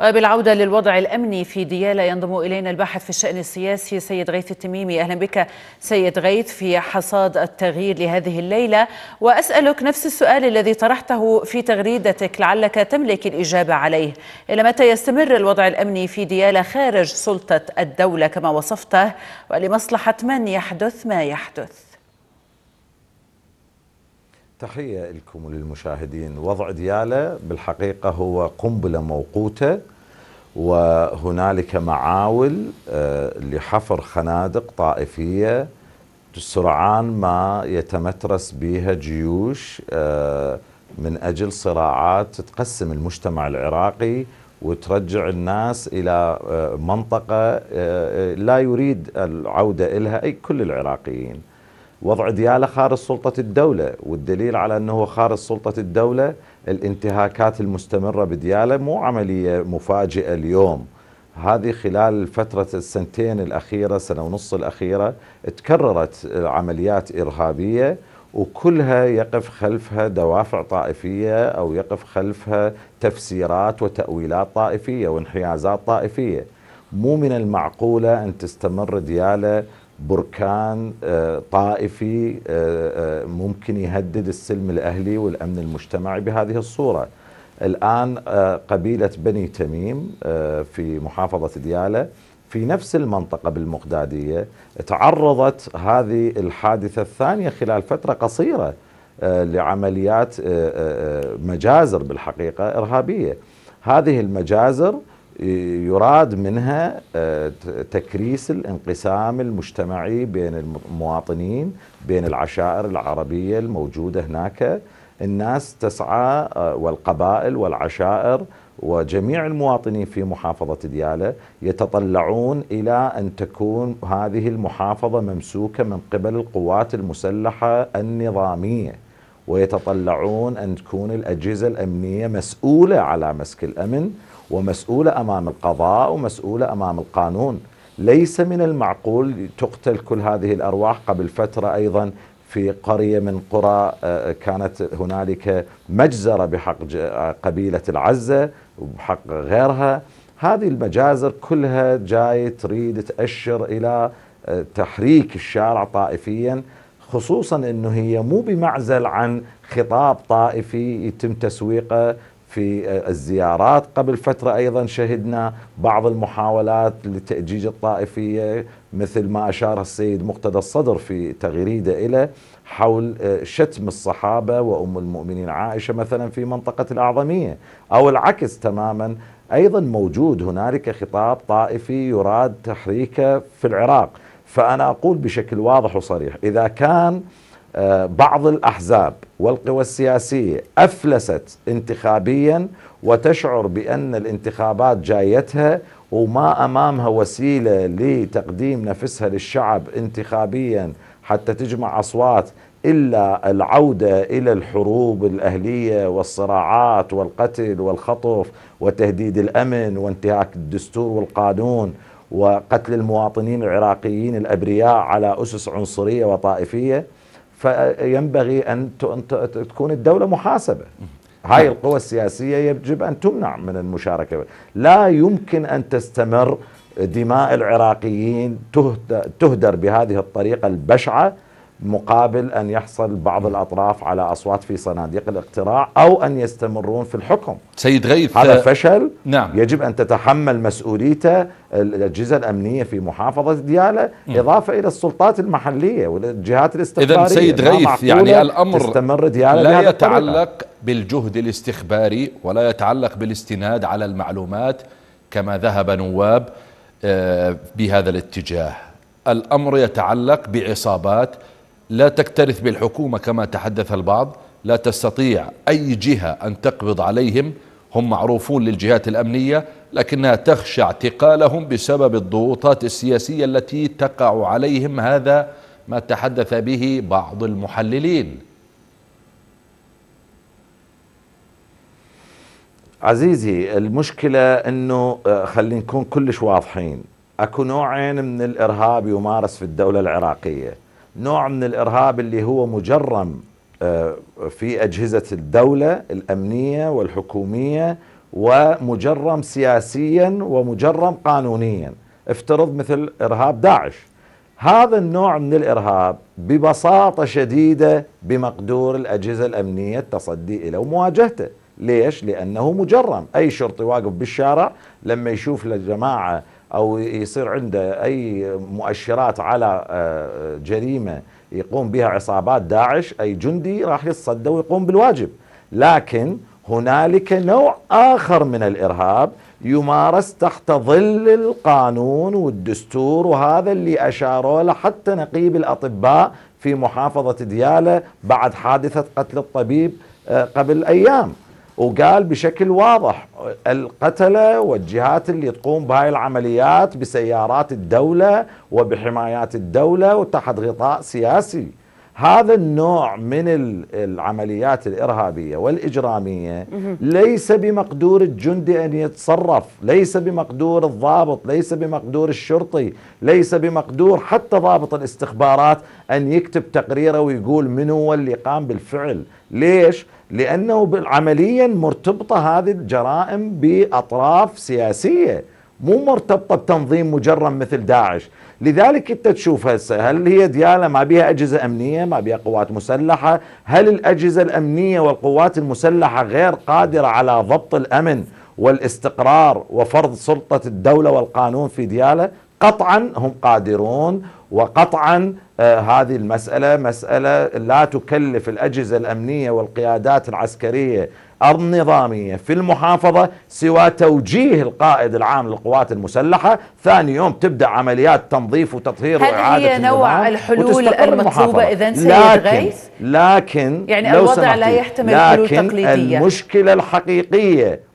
وبالعودة للوضع الأمني في ديالى ينضم إلينا الباحث في الشأن السياسي سيد غيث التميمي أهلا بك سيد غيث في حصاد التغيير لهذه الليلة وأسألك نفس السؤال الذي طرحته في تغريدتك لعلك تملك الإجابة عليه إلى متى يستمر الوضع الأمني في ديالى خارج سلطة الدولة كما وصفته ولمصلحة من يحدث ما يحدث تحية لكم وللمشاهدين وضع ديالة بالحقيقة هو قنبلة موقوتة وهنالك معاول آه، لحفر خنادق طائفية سرعان ما يتمترس بها جيوش آه، من أجل صراعات تقسم المجتمع العراقي وترجع الناس إلى آه، منطقة لا يريد العودة إلها أي كل العراقيين وضع دياله خارج سلطة الدولة والدليل على أنه خارج سلطة الدولة الانتهاكات المستمرة بدياله مو عملية مفاجئة اليوم هذه خلال فترة السنتين الأخيرة سنة ونص الأخيرة تكررت عمليات إرهابية وكلها يقف خلفها دوافع طائفية أو يقف خلفها تفسيرات وتأويلات طائفية وانحيازات طائفية مو من المعقولة أن تستمر دياله بركان آه، طائفي آه، آه، ممكن يهدد السلم الأهلي والأمن المجتمعي بهذه الصورة الآن قبيلة بني تميم في محافظة دياله في نفس المنطقة بالمقدادية تعرضت هذه الحادثة الثانية خلال فترة قصيرة لعمليات مجازر بالحقيقة إرهابية هذه المجازر يراد منها آه، تكريس الانقسام المجتمعي بين المواطنين بين العشائر العربية الموجودة هناك الناس تسعى آه، والقبائل والعشائر وجميع المواطنين في محافظة ديالة يتطلعون إلى أن تكون هذه المحافظة ممسوكة من قبل القوات المسلحة النظامية ويتطلعون أن تكون الأجهزة الأمنية مسؤولة على مسك الأمن ومسؤولة أمام القضاء ومسؤولة أمام القانون ليس من المعقول تقتل كل هذه الأرواح قبل فترة أيضا في قرية من قرى آه، كانت هنالك مجزرة بحق آه، قبيلة العزة وبحق غيرها هذه المجازر كلها جاي تريد تأشر إلى آه، تحريك الشارع طائفيا خصوصا أنه هي مو بمعزل عن خطاب طائفي يتم تسويقه في الزيارات قبل فترة أيضا شهدنا بعض المحاولات لتأجيج الطائفية مثل ما أشار السيد مقتدى الصدر في تغريدة إلى حول آه، شتم الصحابة وأم المؤمنين عائشة مثلا في منطقة الأعظمية أو العكس تماما أيضا موجود هنالك خطاب طائفي يراد تحريكه في العراق فأنا أقول بشكل واضح وصريح إذا كان بعض الأحزاب والقوى السياسية أفلست انتخابيا وتشعر بأن الانتخابات جايتها وما أمامها وسيلة لتقديم نفسها للشعب انتخابيا حتى تجمع أصوات إلا العودة إلى الحروب الأهلية والصراعات والقتل والخطف وتهديد الأمن وانتهاك الدستور والقانون وقتل المواطنين العراقيين الأبرياء على أسس عنصرية وطائفية فينبغي أن تكون الدولة محاسبة هاي نعم. القوى السياسية يجب أن تمنع من المشاركة لا يمكن أن تستمر دماء العراقيين تهدر بهذه الطريقة البشعة مقابل أن يحصل بعض الأطراف على أصوات في صناديق الاقتراع أو أن يستمرون في الحكم سيد غيث هذا آه، فشل نعم. يجب أن تتحمل مسؤوليته الأجهزة الأمنية في محافظة ديالى م. إضافة إلى السلطات المحلية والجهات الاستخبارية إذا سيد غيث يعني الأمر تستمر ديالة لا يتعلق الطريقة. بالجهد الاستخباري ولا يتعلق بالاستناد على المعلومات كما ذهب نواب آه، بهذا الاتجاه الأمر يتعلق بعصابات لا تكترث بالحكومة كما تحدث البعض لا تستطيع أي جهة أن تقبض عليهم هم معروفون للجهات الأمنية لكنها تخشى اعتقالهم بسبب الضغوطات السياسية التي تقع عليهم هذا ما تحدث به بعض المحللين عزيزي المشكلة أنه آه، خلينا نكون كلش واضحين أكو نوعين من الإرهاب يمارس في الدولة العراقية نوع من الارهاب اللي هو مجرم آه، في اجهزه الدوله الامنيه والحكوميه ومجرم سياسيا ومجرم قانونيا افترض مثل ارهاب داعش هذا النوع من الارهاب ببساطه شديده بمقدور الاجهزه الامنيه التصدي له ومواجهته ليش؟ لانه مجرم، اي شرطي واقف بالشارع لما يشوف له جماعه أو يصير عنده أي مؤشرات على آه، جريمة يقوم بها عصابات داعش أي جندي راح يتصدى ويقوم بالواجب لكن هنالك نوع آخر من الإرهاب يمارس تحت ظل القانون والدستور وهذا اللي أشاروا له حتى نقيب الأطباء في محافظة دياله بعد حادثة قتل الطبيب آه، قبل أيام وقال بشكل واضح القتلة والجهات اللي تقوم بهاي العمليات بسيارات الدولة وبحمايات الدولة وتحت غطاء سياسي هذا النوع من العمليات الإرهابية والإجرامية ليس بمقدور الجندي أن يتصرف ليس بمقدور الضابط ليس بمقدور الشرطي ليس بمقدور حتى ضابط الاستخبارات أن يكتب تقريره ويقول من هو اللي قام بالفعل ليش؟ لأنه عمليا مرتبطة هذه الجرائم بأطراف سياسية مو مرتبطة بتنظيم مجرم مثل داعش لذلك انت تشوف هسه هل هي ديالة ما بيها اجهزه امنيه ما بيها قوات مسلحه هل الاجهزه الامنيه والقوات المسلحه غير قادره على ضبط الامن والاستقرار وفرض سلطه الدوله والقانون في ديالة قطعا هم قادرون وقطعا آه، هذه المسألة مسألة لا تكلف الأجهزة الأمنية والقيادات العسكرية النظامية في المحافظة سوى توجيه القائد العام للقوات المسلحة ثاني يوم تبدأ عمليات تنظيف وتطهير هل وإعادة هي نوع الحلول المطلوبة إذا سيد لكن غيث؟ لكن يعني لو الوضع لا يحتمل حلول تقليدية لكن المشكلة الحقيقية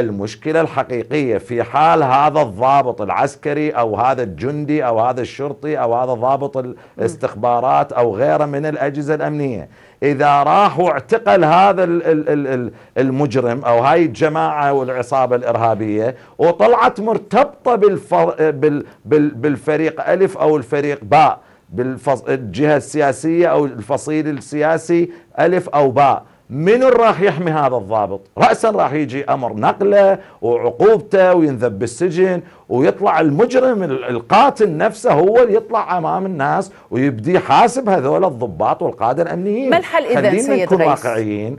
المشكلة الحقيقية في حال هذا الضابط العسكري أو هذا الجندي أو هذا الشرطي أو هذا ضابط الاستخبارات أو غيره من الأجهزة الأمنية إذا راح واعتقل هذا المجرم أو هاي الجماعة والعصابة الإرهابية وطلعت مرتبطة بالفريق ألف أو الفريق باء بالجهة السياسية أو الفصيل السياسي ألف أو باء من راح يحمي هذا الضابط رأسا راح يجي أمر نقله وعقوبته وينذب بالسجن ويطلع المجرم القاتل نفسه هو اللي يطلع أمام الناس ويبدي حاسب هذول الضباط والقادة الأمنيين ما الحل إذا سيد نكون واقعيين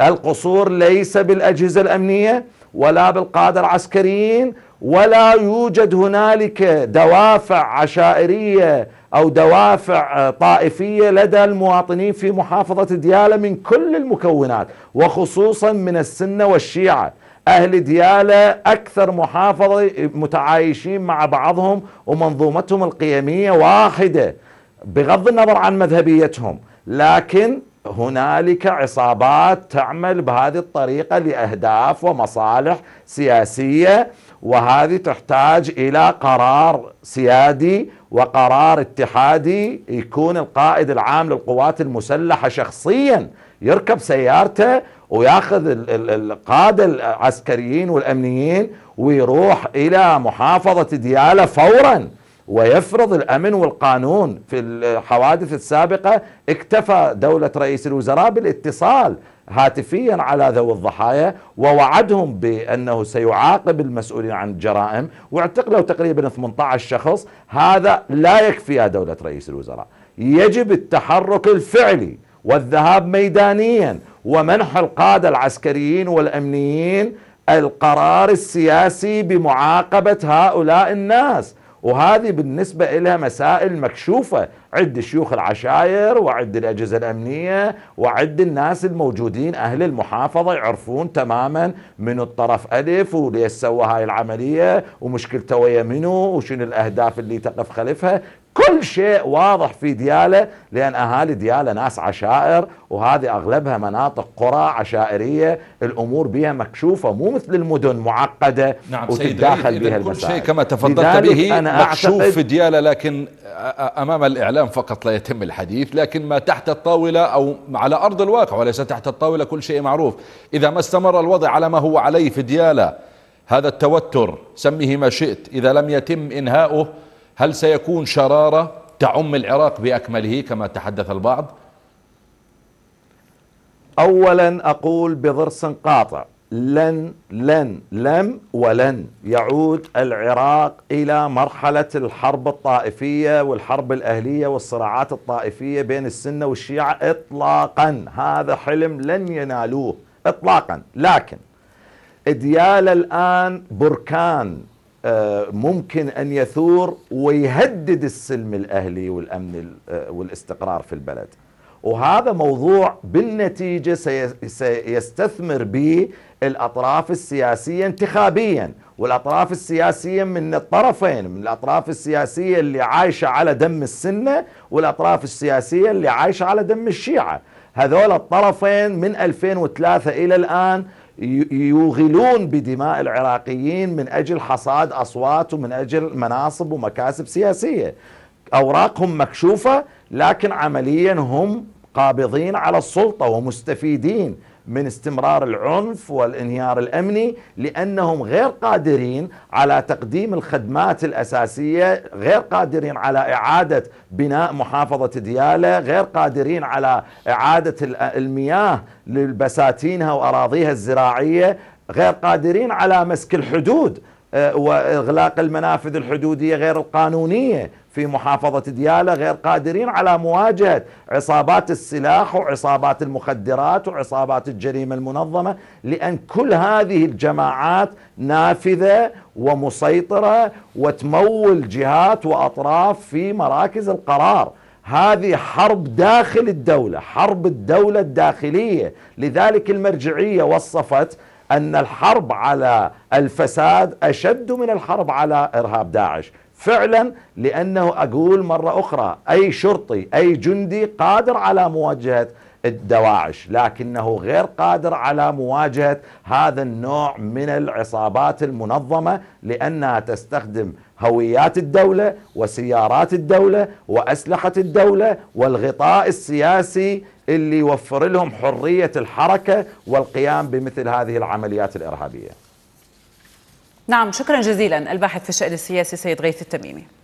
القصور ليس بالأجهزة الأمنية ولا بالقادة العسكريين ولا يوجد هنالك دوافع عشائرية أو دوافع آه، طائفية لدى المواطنين في محافظة دياله من كل المكونات وخصوصا من السنة والشيعة أهل دياله أكثر محافظة آه، متعايشين مع بعضهم ومنظومتهم القيمية واحدة بغض النظر عن مذهبيتهم لكن هنالك عصابات تعمل بهذه الطريقه لاهداف ومصالح سياسيه وهذه تحتاج الى قرار سيادي وقرار اتحادي يكون القائد العام للقوات المسلحه شخصيا يركب سيارته وياخذ القاده العسكريين والامنيين ويروح الى محافظه دياله فورا ويفرض الأمن والقانون في الحوادث السابقة اكتفى دولة رئيس الوزراء بالاتصال هاتفيا على ذوي الضحايا ووعدهم بأنه سيعاقب المسؤولين عن الجرائم واعتقلوا تقريبا 18 شخص هذا لا يكفي يا دولة رئيس الوزراء يجب التحرك الفعلي والذهاب ميدانيا ومنح القادة العسكريين والأمنيين القرار السياسي بمعاقبة هؤلاء الناس وهذه بالنسبة لها مسائل مكشوفة عد شيوخ العشائر وعد الأجهزة الأمنية وعد الناس الموجودين أهل المحافظة يعرفون تماما من الطرف ألف وليش سوى هاي العملية ومشكلته ويا منو وشنو الأهداف اللي تقف خلفها كل شيء واضح في ديالة لأن أهالي ديالة ناس عشائر وهذه أغلبها مناطق قرى عشائرية الأمور بها مكشوفة مو مثل المدن معقدة نعم وتتداخل بها المسائل كل شيء كما تفضلت به أنا مكشوف في ديالة لكن أمام الإعلام الكلام فقط لا يتم الحديث لكن ما تحت الطاولة أو على أرض الواقع وليس تحت الطاولة كل شيء معروف إذا ما استمر الوضع على ما هو عليه في ديالة هذا التوتر سميه ما شئت إذا لم يتم إنهاؤه هل سيكون شرارة تعم العراق بأكمله كما تحدث البعض أولا أقول بضرس قاطع لن لن لم ولن يعود العراق إلى مرحلة الحرب الطائفية والحرب الأهلية والصراعات الطائفية بين السنة والشيعة إطلاقا هذا حلم لن ينالوه إطلاقا لكن اديال الآن بركان آه، ممكن أن يثور ويهدد السلم الأهلي والأمن آه، والاستقرار في البلد وهذا موضوع بالنتيجة سيستثمر به الأطراف السياسية انتخابيا والأطراف السياسية من الطرفين من الأطراف السياسية اللي عايشة على دم السنة والأطراف السياسية اللي عايشة على دم الشيعة هذول الطرفين من 2003 إلى الآن يوغلون بدماء العراقيين من أجل حصاد أصوات ومن أجل مناصب ومكاسب سياسية أوراقهم مكشوفة لكن عمليا هم قابضين على السلطة ومستفيدين من استمرار العنف والانهيار الامني لانهم غير قادرين على تقديم الخدمات الاساسيه، غير قادرين على اعاده بناء محافظه دياله، غير قادرين على اعاده المياه لبساتينها واراضيها الزراعيه، غير قادرين على مسك الحدود آه، واغلاق المنافذ الحدوديه غير القانونيه في محافظة ديالى غير قادرين على مواجهة عصابات السلاح وعصابات المخدرات وعصابات الجريمة المنظمة لأن كل هذه الجماعات نافذة ومسيطرة وتمول جهات وأطراف في مراكز القرار هذه حرب داخل الدولة حرب الدولة الداخلية لذلك المرجعية وصفت أن الحرب على الفساد أشد من الحرب على إرهاب داعش فعلا لأنه أقول مرة أخرى أي شرطي أي جندي قادر على مواجهة الدواعش لكنه غير قادر على مواجهة هذا النوع من العصابات المنظمة لأنها تستخدم هويات الدولة وسيارات الدولة وأسلحة الدولة والغطاء السياسي اللي يوفر لهم حرية الحركة والقيام بمثل هذه العمليات الإرهابية نعم شكرا جزيلا الباحث في الشأن السياسي سيد غيث التميمي